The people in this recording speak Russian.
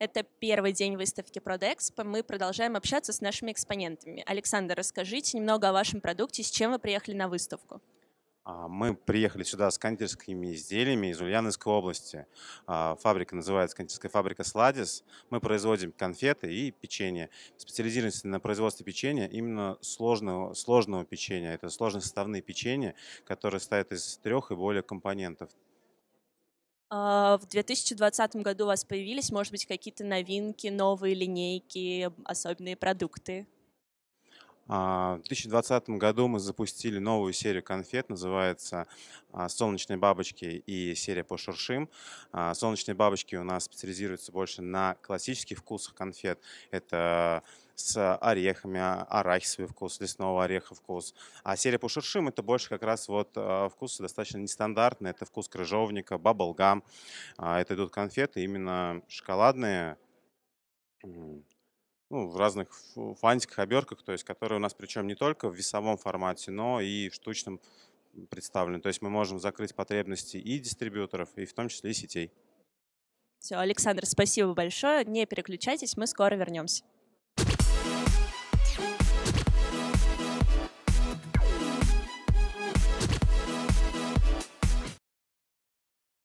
Это первый день выставки Prodexpo. Мы продолжаем общаться с нашими экспонентами. Александр, расскажите немного о вашем продукте, с чем вы приехали на выставку. А, мы приехали сюда с кондитерскими изделиями из Ульяновской области. А, фабрика называется кондитерская фабрика «Сладис». Мы производим конфеты и печенье. Специализируемся на производстве печенья, именно сложного, сложного печенья. Это сложные составные печенья, которые состоят из трех и более компонентов. А, в 2020 году у вас появились, может быть, какие-то новинки, новые линейки, особенные продукты? А, в 2020 году мы запустили новую серию конфет, называется а, «Солнечные бабочки» и серия «По шуршим». А, Солнечные бабочки у нас специализируются больше на классических вкусах конфет. Это с орехами, арахисовый вкус, лесного ореха вкус. А серия по это больше как раз вот вкусы достаточно нестандартные. Это вкус крыжовника, баблгам. Это идут конфеты именно шоколадные, ну, в разных фантиках, обертках, то есть которые у нас причем не только в весовом формате, но и в штучном представлены. То есть мы можем закрыть потребности и дистрибьюторов, и в том числе и сетей. Все, Александр, спасибо большое. Не переключайтесь, мы скоро вернемся.